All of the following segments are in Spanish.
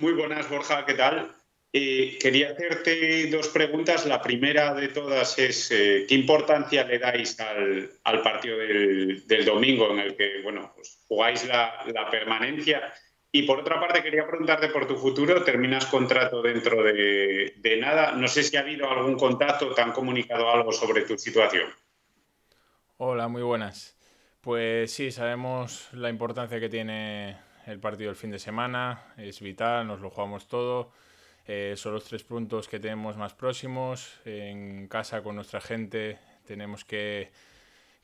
Muy buenas, Borja, ¿qué tal? Eh, quería hacerte dos preguntas. La primera de todas es eh, qué importancia le dais al, partido del, domingo en el que bueno, pues jugáis la, permanencia. Y por otra parte, quería preguntarte por tu futuro. Terminas contrato dentro de, de nada. No sé si ha habido algún contacto, te han comunicado algo sobre tu situación. Hola, muy buenas. Pues sí, sabemos la importancia que tiene el partido del fin de semana es vital, nos lo jugamos todo. Eh, son los tres puntos que tenemos más próximos. En casa con nuestra gente tenemos que,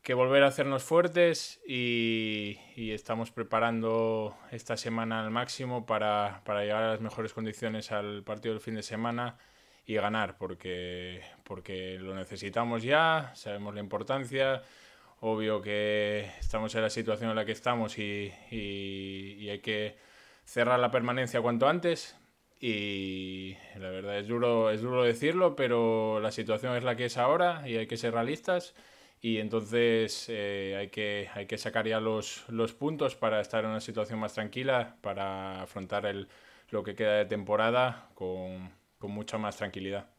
que volver a hacernos fuertes y, y, estamos preparando esta semana al máximo para, para, llegar a las mejores condiciones al partido del fin de semana y ganar, porque, porque lo necesitamos ya, sabemos la importancia obvio que estamos en la situación en la que estamos y, hay que cerrar la permanencia cuanto antes. Y la verdad es duro, es duro decirlo, pero la situación es la que es ahora y hay que ser realistas. Y entonces eh, hay, que, hay que sacar ya los, los puntos para estar en una situación más tranquila, para afrontar lo que queda de temporada con, mucha más tranquilidad.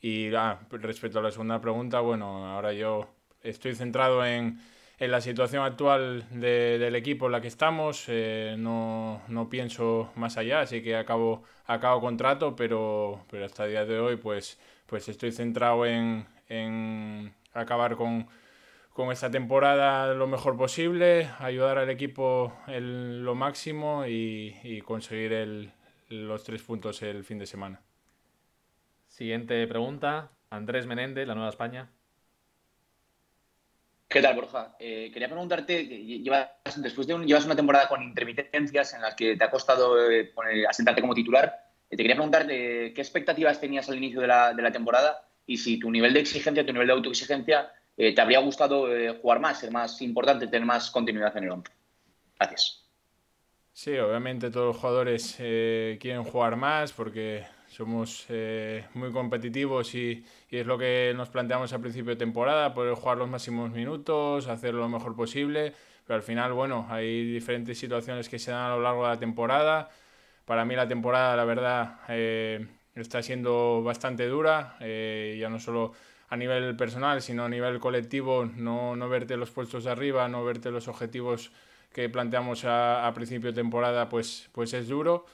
Y ah, respecto a la segunda pregunta, bueno, ahora yo estoy centrado en, la situación actual del equipo en la que estamos. Eh, no, pienso más allá, así que acabo, acabo contrato, pero, pero hasta día de hoy pues, pues estoy centrado en, acabar con, esta temporada lo mejor posible, ayudar al equipo en lo máximo y, y conseguir el, los tres puntos el fin de semana. Siguiente pregunta, Andrés Menéndez, La Nueva España. ¿Qué tal, Borja? Eh, quería preguntarte, llevas, después de un, llevas una temporada con intermitencias en las que te ha costado eh, asentarte como titular, eh, te quería preguntar qué expectativas tenías al inicio de la, temporada y si tu nivel de exigencia, tu nivel de autoexigencia, te habría gustado jugar más, ser más importante, tener más continuidad en el hombre. Gracias. Sí, obviamente todos los jugadores quieren jugar más porque somos eh, muy competitivos y, y, es lo que nos planteamos a principio de temporada, poder jugar los máximos minutos, hacer lo mejor posible, pero al final, bueno, hay diferentes situaciones que se dan a lo largo de la temporada. Para mí la temporada, la verdad, eh, está siendo bastante dura, eh, ya no solo a nivel personal, sino a nivel colectivo, no, no verte los puestos de arriba, no verte los objetivos que planteamos a, a principio de temporada, pues, pues es duro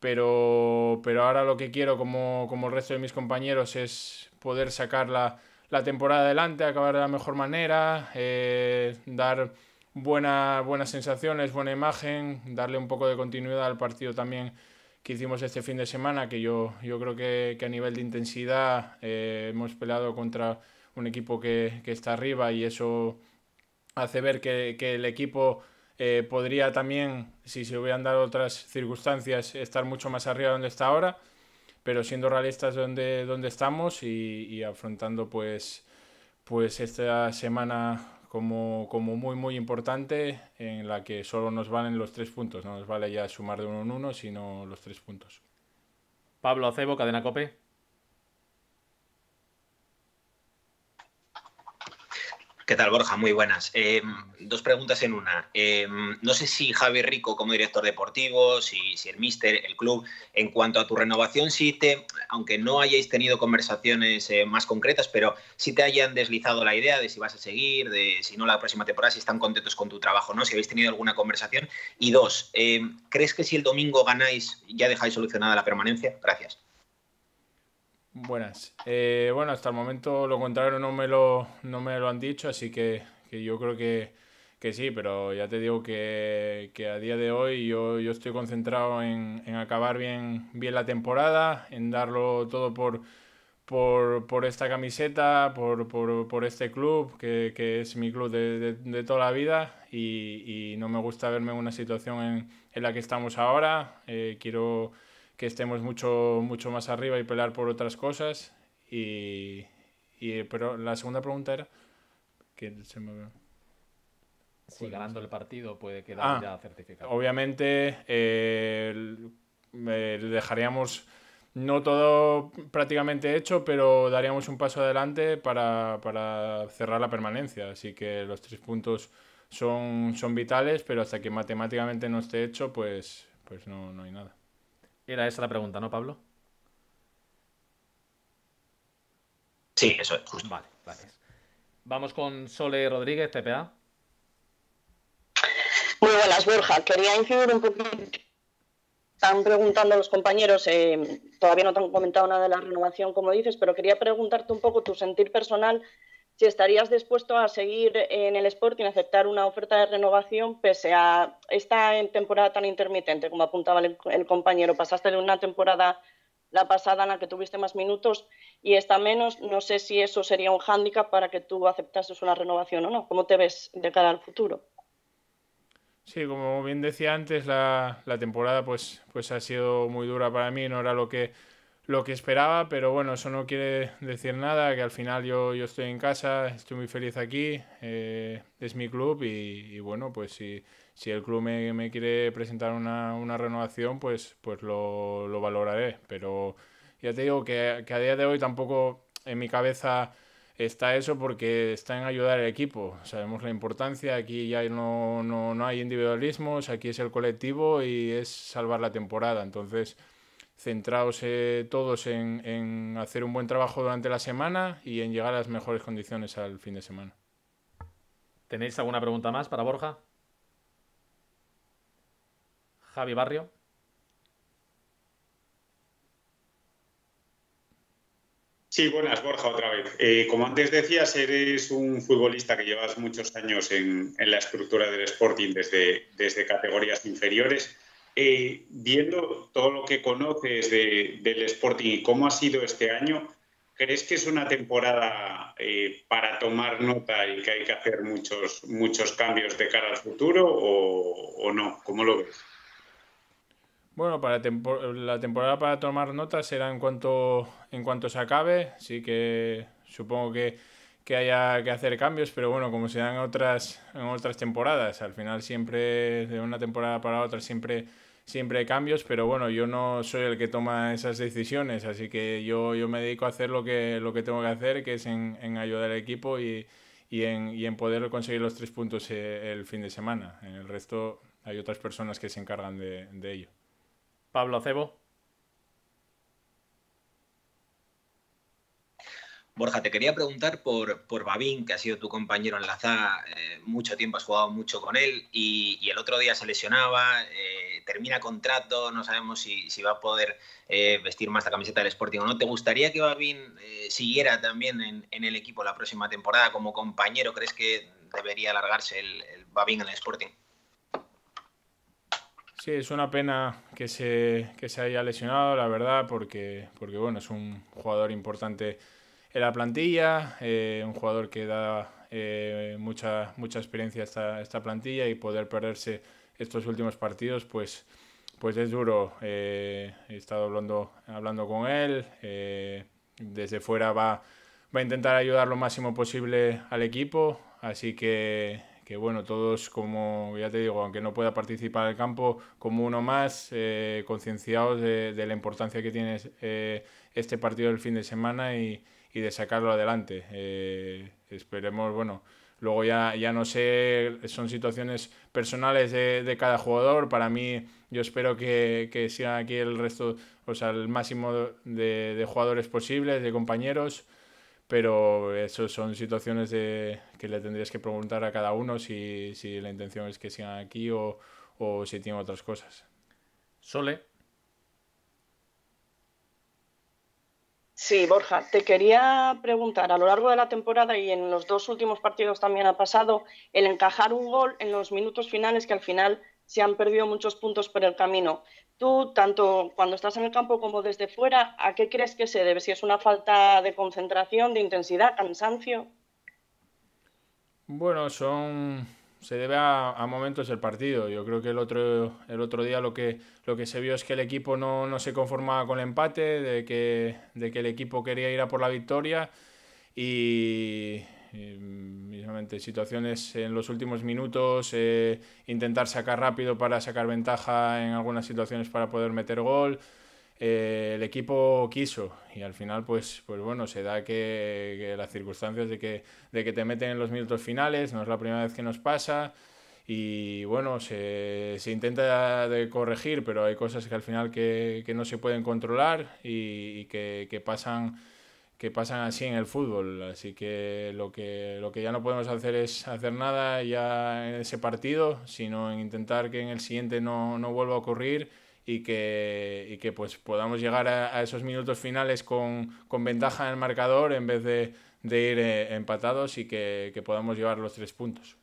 pero, ahora lo que quiero, como, como el resto de mis compañeros, es poder sacar la, temporada adelante, acabar de la mejor manera, eh, dar buena, buenas sensaciones, buena imagen, darle un poco de continuidad al partido también que hicimos este fin de semana, que yo, yo creo que, a nivel de intensidad eh, hemos peleado contra un equipo que, está arriba y eso hace ver que el equipo eh, podría también, si se hubieran dado otras circunstancias, estar mucho más arriba donde está ahora, pero siendo realistas donde, donde estamos y, afrontando pues, pues esta semana como, como, muy muy importante en la que solo nos valen los tres puntos, no nos vale ya sumar de uno en uno, sino los tres puntos. Pablo Acebo, Cadena Cope. ¿Qué tal, Borja? Muy buenas. Em, dos preguntas en una. Em, no sé si Javi Rico, como director deportivo, si, si el míster, el club, en cuanto a tu renovación, si te, aunque no hayáis tenido conversaciones eh, más concretas, pero si te hayan deslizado la idea de si vas a seguir, de si no la próxima temporada, si están contentos con tu trabajo, ¿no? Si habéis tenido alguna conversación. Y dos, em, ¿crees que si el domingo ganáis ya dejáis solucionada la permanencia? Gracias. Buenas. Eh, bueno, hasta el momento lo contrario no me lo, no me lo han dicho, así que, yo creo que, sí, pero ya te digo que, a día de hoy yo, estoy concentrado en, acabar bien, bien la temporada, en darlo todo por, por, por esta camiseta, por, por, este club, que, es mi club de, toda la vida y, y, no me gusta verme en una situación en, la que estamos ahora. Eh, quiero que estemos mucho, mucho más arriba y pelear por otras cosas. Y, pero la segunda pregunta era... Si ganando el partido puede quedar ah, ya certificado. Obviamente eh, eh, dejaríamos no todo prácticamente hecho, pero daríamos un paso adelante para, para, cerrar la permanencia. Así que los tres puntos son, son vitales, pero hasta que matemáticamente no esté hecho, pues, pues no, no hay nada. Era esa la pregunta, ¿no, Pablo? Sí, eso es justo. Vale, vale. Vamos con Sole Rodríguez, TPA. Muy buenas, Borja. Quería incidir un poquito. Están preguntando los compañeros, eh, todavía no te han comentado nada de la renovación, como dices, pero quería preguntarte un poco tu sentir personal si estarías dispuesto a seguir en el Sporting, aceptar una oferta de renovación pese a esta temporada tan intermitente, como apuntaba el, compañero. Pasaste de una temporada la pasada en la que tuviste más minutos y esta menos. No sé si eso sería un hándicap para que tú aceptases una renovación o no. ¿Cómo te ves de cara al futuro? Sí, como bien decía antes, la, temporada pues, pues ha sido muy dura para mí, no era lo que lo que esperaba, pero bueno, eso no quiere decir nada, que al final yo, estoy en casa, estoy muy feliz aquí, eh, es mi club y, bueno, pues si, si el club me, quiere presentar una, renovación, pues, pues lo, valoraré. Pero ya te digo que, a día de hoy tampoco en mi cabeza está eso porque está en ayudar al equipo. Sabemos la importancia, aquí ya no, no, no hay individualismos, aquí es el colectivo y es salvar la temporada. Entonces centraos eh, todos en, hacer un buen trabajo durante la semana y en llegar a las mejores condiciones al fin de semana. ¿Tenéis alguna pregunta más para Borja? Javi Barrio. Sí, buenas, Borja, otra vez. Eh, como antes decías, eres un futbolista que llevas muchos años en, la estructura del Sporting desde categorías inferiores. Eh, viendo todo lo que conoces del Sporting y cómo ha sido este año, ¿crees que es una temporada eh, para tomar nota y que hay que hacer muchos, muchos cambios de cara al futuro o, no? ¿Cómo lo ves? Bueno, para la temporada para tomar nota será en cuanto, en cuanto se acabe, así que supongo que que haya que hacer cambios, pero bueno, como se dan en otras, en otras temporadas, al final siempre, de una temporada para otra, siempre, siempre hay cambios, pero bueno, yo no soy el que toma esas decisiones, así que yo, yo me dedico a hacer lo que, lo que tengo que hacer, que es en, ayudar al equipo y, en, y en poder conseguir los tres puntos eh, el fin de semana. En el resto hay otras personas que se encargan de, de ello. Pablo Acebo Borja, te quería preguntar por, por Babín, que ha sido tu compañero en la eh, mucho tiempo, has jugado mucho con él y, el otro día se lesionaba, eh, termina contrato, no sabemos si, va a poder eh, vestir más la camiseta del Sporting o no. ¿Te gustaría que Babín eh, siguiera también en, el equipo la próxima temporada como compañero? ¿Crees que debería alargarse el, el Babín en el Sporting? Sí, es una pena que se, se haya lesionado, la verdad, porque, porque bueno, es un jugador importante en la plantilla, eh, un jugador que da eh, mucha, mucha experiencia a esta, esta, plantilla y poder perderse estos últimos partidos, pues, pues es duro. Eh, he estado hablando, hablando con él, desde fuera va, va a intentar ayudar lo máximo posible al equipo, así que que bueno, todos como ya te digo, aunque no pueda participar al campo, como uno más, concienciados de, de, la importancia que tiene este partido del fin de semana y, y de sacarlo adelante. Eh, esperemos, bueno, luego ya, ya no sé, son situaciones personales de, cada jugador. Para mí, yo espero que, que sigan aquí el resto, o sea, el máximo de, jugadores posibles, de compañeros. Pero eso son situaciones de, que le tendrías que preguntar a cada uno si, si la intención es que sigan aquí o, o si tienen otras cosas. Sole, Sí, Borja, te quería preguntar, a lo largo de la temporada y en los dos últimos partidos también ha pasado, el encajar un gol en los minutos finales que al final se han perdido muchos puntos por el camino. Tú, tanto cuando estás en el campo como desde fuera, ¿a qué crees que se debe? ¿Si es una falta de concentración, de intensidad, cansancio? Bueno, son se debe a, momentos del partido. Yo creo que el otro, día lo que, se vio es que el equipo no, se conformaba con el empate, de que, el equipo quería ir a por la victoria y, situaciones en los últimos minutos, eh, intentar sacar rápido para sacar ventaja en algunas situaciones para poder meter gol. Eh, el equipo quiso y al final pues, pues bueno, se da que, las circunstancias de que, te meten en los minutos finales, no es la primera vez que nos pasa y bueno, se, intenta de corregir, pero hay cosas que al final que, no se pueden controlar y, que, que, pasan así en el fútbol, así que lo que ya no podemos hacer es hacer nada ya en ese partido, sino intentar que en el siguiente no vuelva a ocurrir y que, y que pues podamos llegar a, esos minutos finales con, con, ventaja en el marcador en vez de, ir eh, empatados y que podamos llevar los tres puntos.